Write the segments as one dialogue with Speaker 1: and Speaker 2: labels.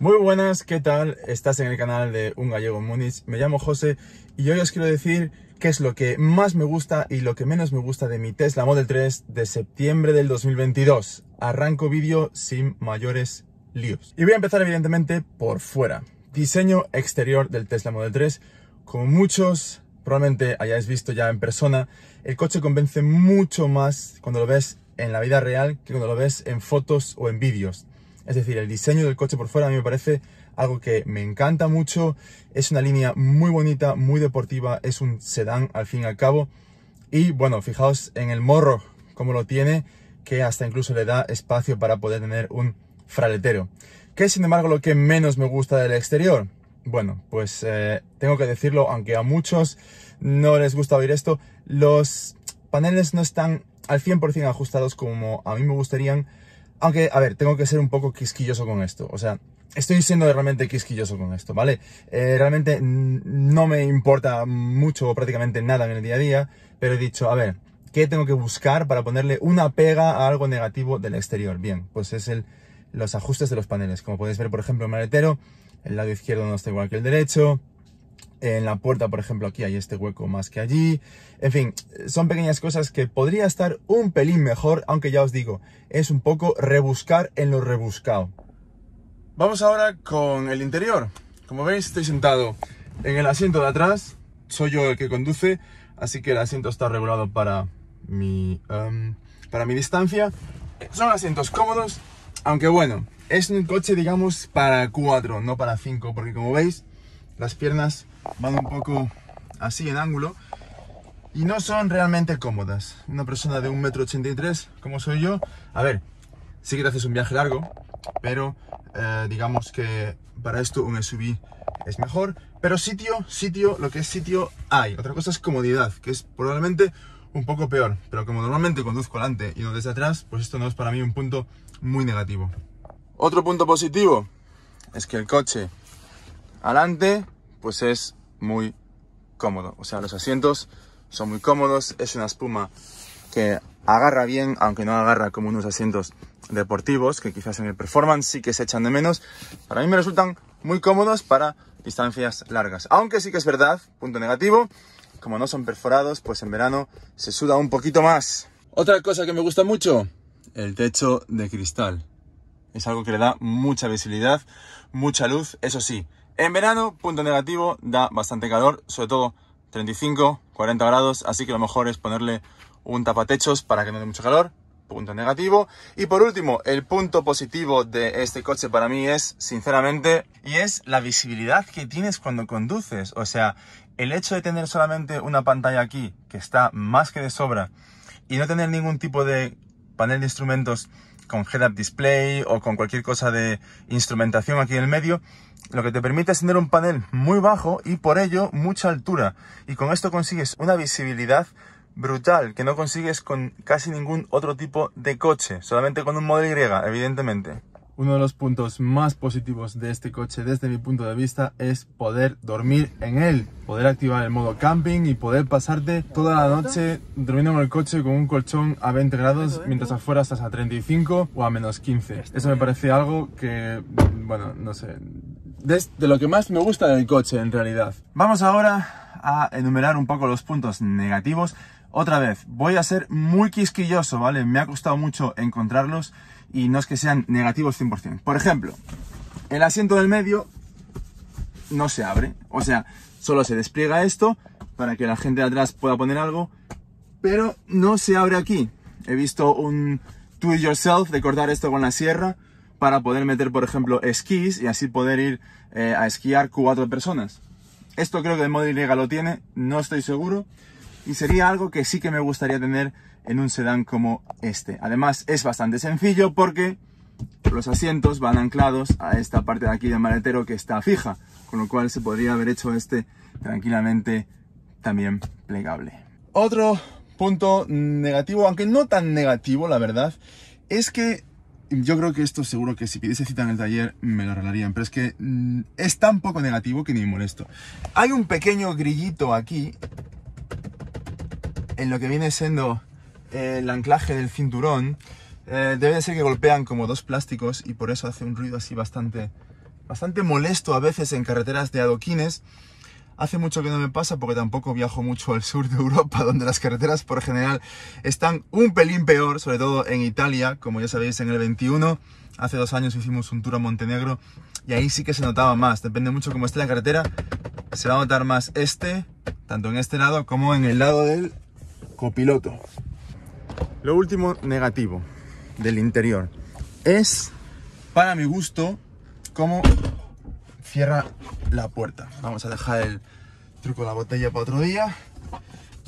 Speaker 1: Muy buenas, ¿qué tal? Estás en el canal de Un Gallego en me llamo José y hoy os quiero decir qué es lo que más me gusta y lo que menos me gusta de mi Tesla Model 3 de septiembre del 2022. Arranco vídeo sin mayores líos. Y voy a empezar evidentemente por fuera. Diseño exterior del Tesla Model 3. Como muchos probablemente hayáis visto ya en persona, el coche convence mucho más cuando lo ves en la vida real que cuando lo ves en fotos o en vídeos. Es decir, el diseño del coche por fuera a mí me parece algo que me encanta mucho. Es una línea muy bonita, muy deportiva. Es un sedán al fin y al cabo. Y bueno, fijaos en el morro como lo tiene, que hasta incluso le da espacio para poder tener un fraletero. ¿Qué es sin embargo lo que menos me gusta del exterior? Bueno, pues eh, tengo que decirlo, aunque a muchos no les gusta oír esto, los paneles no están al 100% ajustados como a mí me gustarían aunque, a ver, tengo que ser un poco quisquilloso con esto. O sea, estoy siendo realmente quisquilloso con esto, ¿vale? Eh, realmente no me importa mucho o prácticamente nada en el día a día, pero he dicho, a ver, ¿qué tengo que buscar para ponerle una pega a algo negativo del exterior? Bien, pues es el, los ajustes de los paneles. Como podéis ver, por ejemplo, el maletero, el lado izquierdo no está igual que el derecho, en la puerta, por ejemplo, aquí hay este hueco más que allí. En fin, son pequeñas cosas que podría estar un pelín mejor, aunque ya os digo, es un poco rebuscar en lo rebuscado. Vamos ahora con el interior. Como veis, estoy sentado en el asiento de atrás. Soy yo el que conduce, así que el asiento está regulado para mi, em, para mi distancia. Son asientos cómodos, aunque bueno, es un coche, digamos, para cuatro, no para cinco, porque como veis, las piernas van un poco así en ángulo y no son realmente cómodas. Una persona de 1,83m como soy yo, a ver, sí que te haces un viaje largo, pero eh, digamos que para esto un SUV es mejor. Pero sitio, sitio, lo que es sitio hay. Otra cosa es comodidad, que es probablemente un poco peor, pero como normalmente conduzco delante y no desde atrás, pues esto no es para mí un punto muy negativo. Otro punto positivo es que el coche adelante, pues es muy cómodo. O sea, los asientos son muy cómodos, es una espuma que agarra bien, aunque no agarra como unos asientos deportivos, que quizás en el performance sí que se echan de menos. Para mí me resultan muy cómodos para distancias largas. Aunque sí que es verdad, punto negativo, como no son perforados, pues en verano se suda un poquito más. Otra cosa que me gusta mucho, el techo de cristal. Es algo que le da mucha visibilidad, mucha luz, eso sí, en verano, punto negativo, da bastante calor, sobre todo 35, 40 grados, así que lo mejor es ponerle un tapatechos para que no dé mucho calor, punto negativo. Y por último, el punto positivo de este coche para mí es, sinceramente, y es la visibilidad que tienes cuando conduces. O sea, el hecho de tener solamente una pantalla aquí, que está más que de sobra, y no tener ningún tipo de panel de instrumentos con head-up display o con cualquier cosa de instrumentación aquí en el medio, lo que te permite es tener un panel muy bajo y por ello mucha altura. Y con esto consigues una visibilidad brutal que no consigues con casi ningún otro tipo de coche, solamente con un modelo Y, evidentemente. Uno de los puntos más positivos de este coche desde mi punto de vista es poder dormir en él, poder activar el modo camping y poder pasarte toda la noche durmiendo en el coche con un colchón a 20 grados mientras afuera estás a 35 o a menos 15. Eso me parece algo que, bueno, no sé, de lo que más me gusta del coche en realidad. Vamos ahora a enumerar un poco los puntos negativos otra vez, voy a ser muy quisquilloso, ¿vale? Me ha costado mucho encontrarlos y no es que sean negativos 100%. Por ejemplo, el asiento del medio no se abre. O sea, solo se despliega esto para que la gente de atrás pueda poner algo, pero no se abre aquí. He visto un tweet yourself de cortar esto con la sierra para poder meter, por ejemplo, esquís y así poder ir eh, a esquiar cuatro personas. Esto creo que el modelo lo tiene, no estoy seguro y sería algo que sí que me gustaría tener en un sedán como este. Además es bastante sencillo porque los asientos van anclados a esta parte de aquí del maletero que está fija, con lo cual se podría haber hecho este tranquilamente también plegable. Otro punto negativo, aunque no tan negativo la verdad, es que yo creo que esto seguro que si pidiese cita en el taller me lo arreglarían, pero es que mm, es tan poco negativo que ni me molesto. Hay un pequeño grillito aquí en lo que viene siendo eh, el anclaje del cinturón, eh, debe de ser que golpean como dos plásticos y por eso hace un ruido así bastante, bastante molesto a veces en carreteras de adoquines. Hace mucho que no me pasa porque tampoco viajo mucho al sur de Europa, donde las carreteras por general están un pelín peor, sobre todo en Italia, como ya sabéis en el 21. Hace dos años hicimos un tour a Montenegro y ahí sí que se notaba más. Depende mucho cómo esté la carretera, se va a notar más este, tanto en este lado como en el lado del copiloto. Lo último negativo del interior es, para mi gusto, cómo cierra la puerta. Vamos a dejar el truco de la botella para otro día,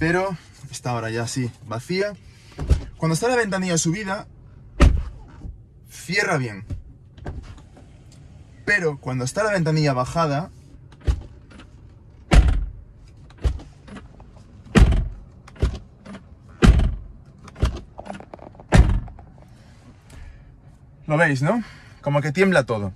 Speaker 1: pero está ahora ya así vacía. Cuando está la ventanilla subida, cierra bien. Pero cuando está la ventanilla bajada, Lo veis, ¿no? Como que tiembla todo.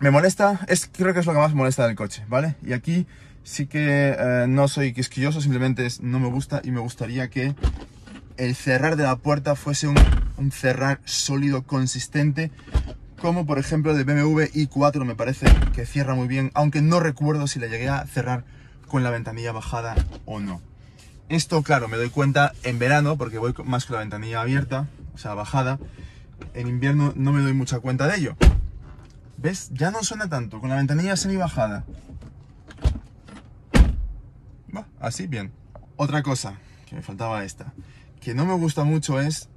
Speaker 1: Me molesta, es, creo que es lo que más molesta del coche, ¿vale? Y aquí sí que eh, no soy quisquilloso, simplemente no me gusta y me gustaría que el cerrar de la puerta fuese un, cerrar sólido, consistente, como por ejemplo el de BMW i4 me parece que cierra muy bien, aunque no recuerdo si la llegué a cerrar con la ventanilla bajada o no. Esto, claro, me doy cuenta en verano porque voy más con la ventanilla abierta, o sea, bajada, en invierno no me doy mucha cuenta de ello. ¿Ves? Ya no suena tanto, con la ventanilla semi bajada. Va, así bien. Otra cosa, que me faltaba esta, que no me gusta mucho es...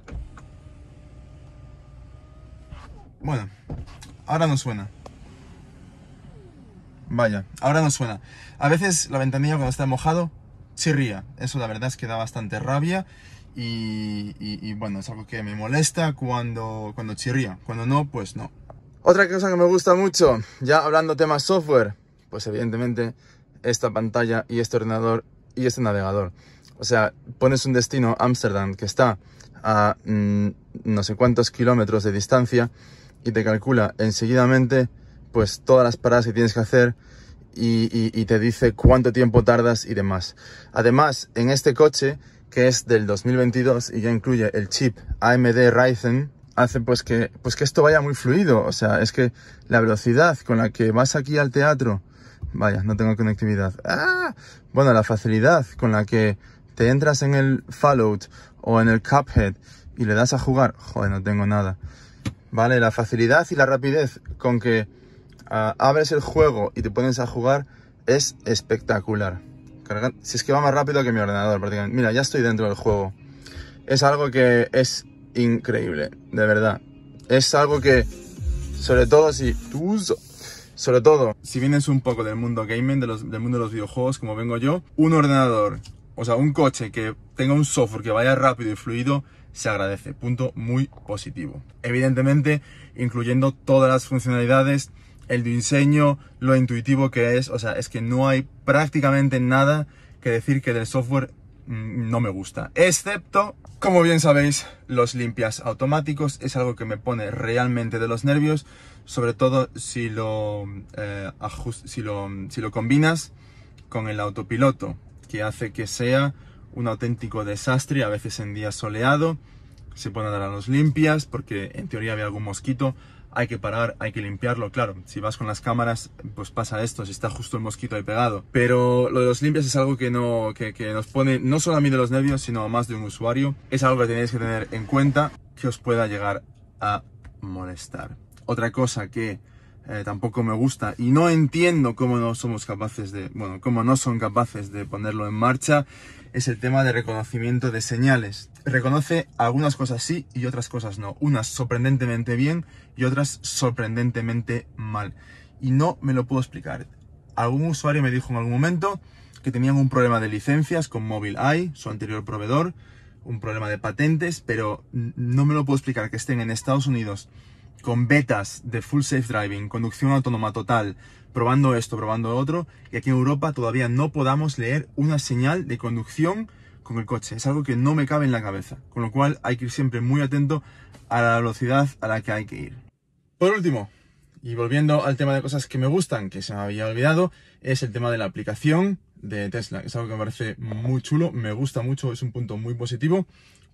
Speaker 1: Bueno, ahora no suena. Vaya, ahora no suena. A veces la ventanilla cuando está mojado chirría. Eso la verdad es que da bastante rabia y, bueno, es algo que me molesta cuando, cuando chirría, cuando no, pues no. Otra cosa que me gusta mucho, ya hablando temas software, pues evidentemente esta pantalla y este ordenador y este navegador. O sea, pones un destino, Ámsterdam, que está a mm, no sé cuántos kilómetros de distancia y te calcula enseguidamente pues todas las paradas que tienes que hacer y te dice cuánto tiempo tardas y demás. Además, en este coche que es del 2022 y ya incluye el chip AMD Ryzen, hace pues que, pues que esto vaya muy fluido. O sea, es que la velocidad con la que vas aquí al teatro, vaya, no tengo conectividad. ¡Ah! Bueno, la facilidad con la que te entras en el Fallout o en el Cuphead y le das a jugar, joder, no tengo nada. Vale, la facilidad y la rapidez con que ah, abres el juego y te pones a jugar es espectacular. Si es que va más rápido que mi ordenador, prácticamente. Mira, ya estoy dentro del juego. Es algo que es increíble, de verdad. Es algo que, sobre todo si tú... Sobre todo, si vienes un poco del mundo gaming, del mundo de los videojuegos, como vengo yo, un ordenador, o sea, un coche que tenga un software que vaya rápido y fluido, se agradece. Punto muy positivo. Evidentemente, incluyendo todas las funcionalidades, el diseño, lo intuitivo que es. O sea, es que no hay prácticamente nada que decir que del software mm, no me gusta. Excepto, como bien sabéis, los limpias automáticos. Es algo que me pone realmente de los nervios. Sobre todo si lo, eh, si lo, si lo combinas con el autopiloto, que hace que sea un auténtico desastre, a veces en día soleado. Se pone a dar a los limpias porque en teoría había algún mosquito hay que parar, hay que limpiarlo, claro, si vas con las cámaras pues pasa esto, si está justo el mosquito ahí pegado, pero lo de los limpias es algo que, no, que, que nos pone no solo a mí de los nervios, sino a más de un usuario, es algo que tenéis que tener en cuenta que os pueda llegar a molestar. Otra cosa que eh, tampoco me gusta y no entiendo cómo no somos capaces de, bueno, cómo no son capaces de ponerlo en marcha, es el tema de reconocimiento de señales. Reconoce algunas cosas sí y otras cosas no, unas sorprendentemente bien y otras sorprendentemente mal. Y no me lo puedo explicar. Algún usuario me dijo en algún momento que tenían un problema de licencias con Mobileye, su anterior proveedor, un problema de patentes, pero no me lo puedo explicar que estén en Estados Unidos con betas de full safe driving, conducción autónoma total, probando esto, probando otro, y aquí en Europa todavía no podamos leer una señal de conducción con el coche. Es algo que no me cabe en la cabeza, con lo cual hay que ir siempre muy atento a la velocidad a la que hay que ir. Por último, y volviendo al tema de cosas que me gustan, que se me había olvidado, es el tema de la aplicación de Tesla. Es algo que me parece muy chulo, me gusta mucho, es un punto muy positivo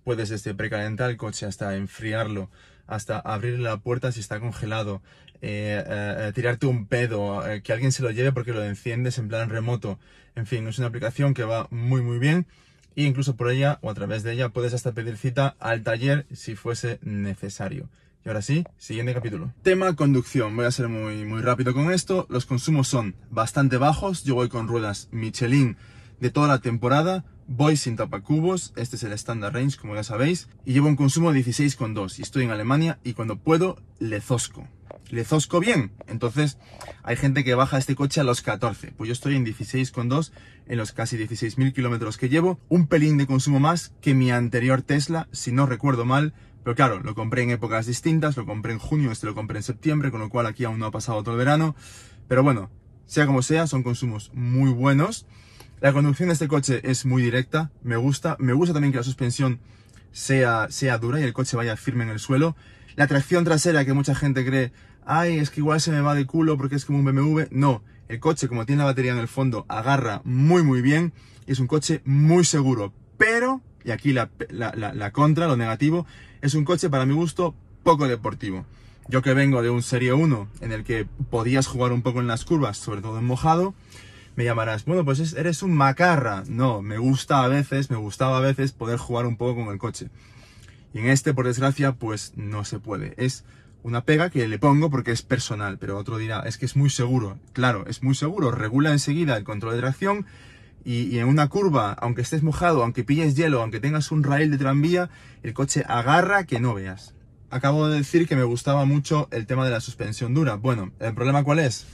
Speaker 1: puedes este, precalentar el coche hasta enfriarlo, hasta abrir la puerta si está congelado, eh, eh, eh, tirarte un pedo, que alguien se lo lleve porque lo enciendes en plan remoto. En fin, es una aplicación que va muy muy bien e incluso por ella o a través de ella puedes hasta pedir cita al taller si fuese necesario. Y ahora sí, siguiente capítulo. Tema conducción. Voy a ser muy, muy rápido con esto. Los consumos son bastante bajos. Yo voy con ruedas Michelin de toda la temporada. Voy sin tapacubos, este es el standard range como ya sabéis, y llevo un consumo de 16,2 y estoy en Alemania y cuando puedo le zosco. Le zosco bien, entonces hay gente que baja este coche a los 14, pues yo estoy en 16,2 en los casi 16.000 kilómetros que llevo, un pelín de consumo más que mi anterior Tesla, si no recuerdo mal, pero claro, lo compré en épocas distintas, lo compré en junio, este lo compré en septiembre, con lo cual aquí aún no ha pasado todo el verano, pero bueno, sea como sea, son consumos muy buenos. La conducción de este coche es muy directa, me gusta. Me gusta también que la suspensión sea, sea dura y el coche vaya firme en el suelo. La tracción trasera que mucha gente cree, ay, es que igual se me va de culo porque es como un BMW. No, el coche como tiene la batería en el fondo agarra muy muy bien y es un coche muy seguro. Pero, y aquí la, la contra, lo negativo, es un coche para mi gusto poco deportivo. Yo que vengo de un Serie 1 en el que podías jugar un poco en las curvas, sobre todo en mojado, me llamarás, bueno, pues eres un macarra. No, me gusta a veces, me gustaba a veces poder jugar un poco con el coche. Y en este, por desgracia, pues no se puede. Es una pega que le pongo porque es personal, pero otro dirá, es que es muy seguro. Claro, es muy seguro, regula enseguida el control de tracción y, en una curva, aunque estés mojado, aunque pilles hielo, aunque tengas un rail de tranvía, el coche agarra que no veas. Acabo de decir que me gustaba mucho el tema de la suspensión dura. Bueno, ¿el problema cuál es?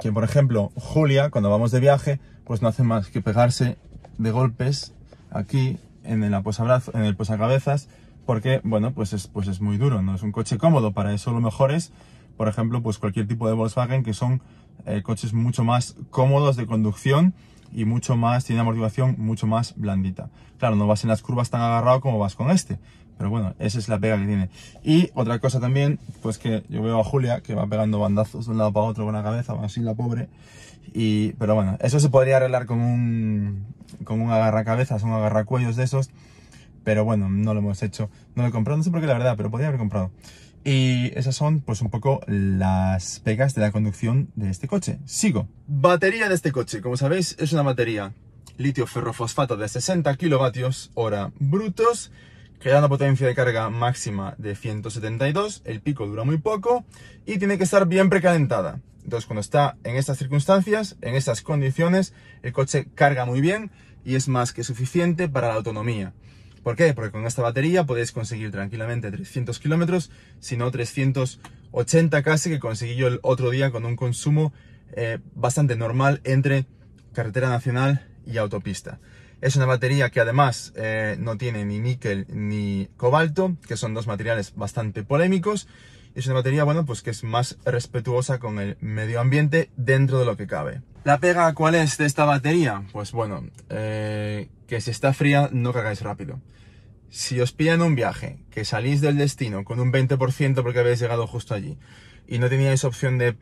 Speaker 1: que, por ejemplo, Julia, cuando vamos de viaje, pues no hace más que pegarse de golpes aquí en el, en el posacabezas, porque, bueno, pues es, pues es muy duro, no es un coche cómodo, para eso lo mejor es, por ejemplo, pues cualquier tipo de Volkswagen, que son eh, coches mucho más cómodos de conducción y mucho más, tiene amortiguación mucho más blandita. Claro, no vas en las curvas tan agarrado como vas con este, pero bueno, esa es la pega que tiene. Y otra cosa también, pues que yo veo a Julia que va pegando bandazos de un lado para otro con la cabeza, así la pobre. Y, pero bueno, eso se podría arreglar con un, con un agarracabezas, un agarracuellos de esos. Pero bueno, no lo hemos hecho. No lo he comprado, no sé por qué la verdad, pero podría haber comprado. Y esas son pues un poco las pegas de la conducción de este coche. Sigo. Batería de este coche, como sabéis, es una batería litio ferrofosfato de 60 kilovatios hora brutos queda una potencia de carga máxima de 172, el pico dura muy poco y tiene que estar bien precalentada. Entonces cuando está en estas circunstancias, en estas condiciones, el coche carga muy bien y es más que suficiente para la autonomía. ¿Por qué? Porque con esta batería podéis conseguir tranquilamente 300 kilómetros, si no 380 casi, que conseguí yo el otro día con un consumo eh, bastante normal entre carretera nacional y autopista. Es una batería que además eh, no tiene ni níquel ni cobalto, que son dos materiales bastante polémicos. es una batería, bueno, pues que es más respetuosa con el medio ambiente dentro de lo que cabe. ¿La pega cuál es de esta batería? Pues bueno, eh, que si está fría no cagáis rápido. Si os pillan un viaje, que salís del destino con un 20% porque habéis llegado justo allí, y no teníais opción de,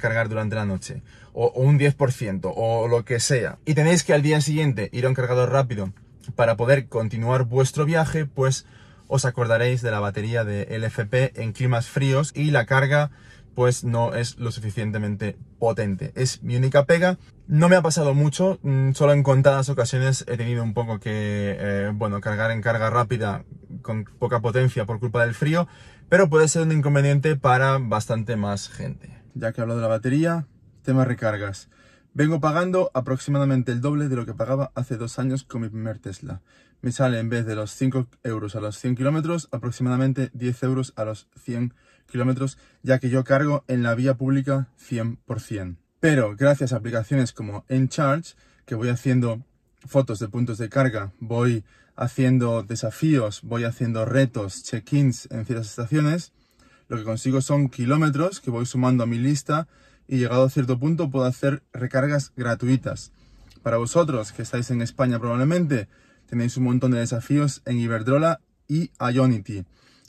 Speaker 1: cargar durante la noche, o, un 10%, o lo que sea, y tenéis que al día siguiente ir a un cargador rápido para poder continuar vuestro viaje, pues os acordaréis de la batería de LFP en climas fríos y la carga pues no es lo suficientemente potente. Es mi única pega. No me ha pasado mucho, mm, solo en contadas ocasiones he tenido un poco que, eh, bueno, cargar en carga rápida con poca potencia por culpa del frío, pero puede ser un inconveniente para bastante más gente. Ya que hablo de la batería, tema recargas. Vengo pagando aproximadamente el doble de lo que pagaba hace dos años con mi primer Tesla. Me sale en vez de los 5 euros a los 100 kilómetros, aproximadamente 10 euros a los 100 kilómetros, ya que yo cargo en la vía pública 100%. Pero gracias a aplicaciones como EnCharge, que voy haciendo fotos de puntos de carga, voy haciendo desafíos, voy haciendo retos, check-ins en ciertas estaciones, lo que consigo son kilómetros que voy sumando a mi lista y llegado a cierto punto puedo hacer recargas gratuitas. Para vosotros que estáis en España probablemente, tenéis un montón de desafíos en Iberdrola y Ionity.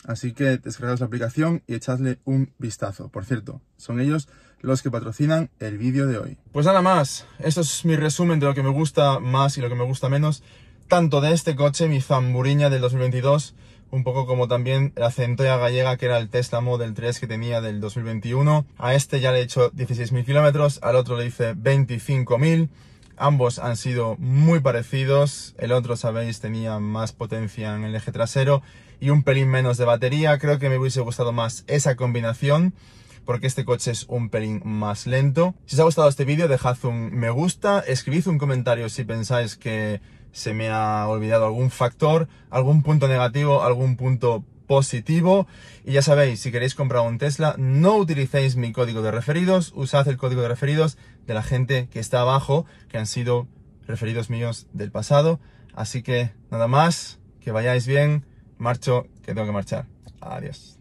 Speaker 1: Así que descargaos la aplicación y echadle un vistazo. Por cierto, son ellos los que patrocinan el vídeo de hoy. Pues nada más, esto es mi resumen de lo que me gusta más y lo que me gusta menos, tanto de este coche, mi Zamburiña del 2022, un poco como también la Centoya gallega que era el Tesla Model 3 que tenía del 2021. A este ya le he hecho 16.000 kilómetros, al otro le hice 25.000. Ambos han sido muy parecidos, el otro sabéis tenía más potencia en el eje trasero y un pelín menos de batería, creo que me hubiese gustado más esa combinación porque este coche es un pelín más lento. Si os ha gustado este vídeo, dejad un me gusta, escribid un comentario si pensáis que se me ha olvidado algún factor, algún punto negativo, algún punto positivo. Y ya sabéis, si queréis comprar un Tesla, no utilicéis mi código de referidos, usad el código de referidos de la gente que está abajo, que han sido referidos míos del pasado. Así que nada más, que vayáis bien, marcho, que tengo que marchar. Adiós.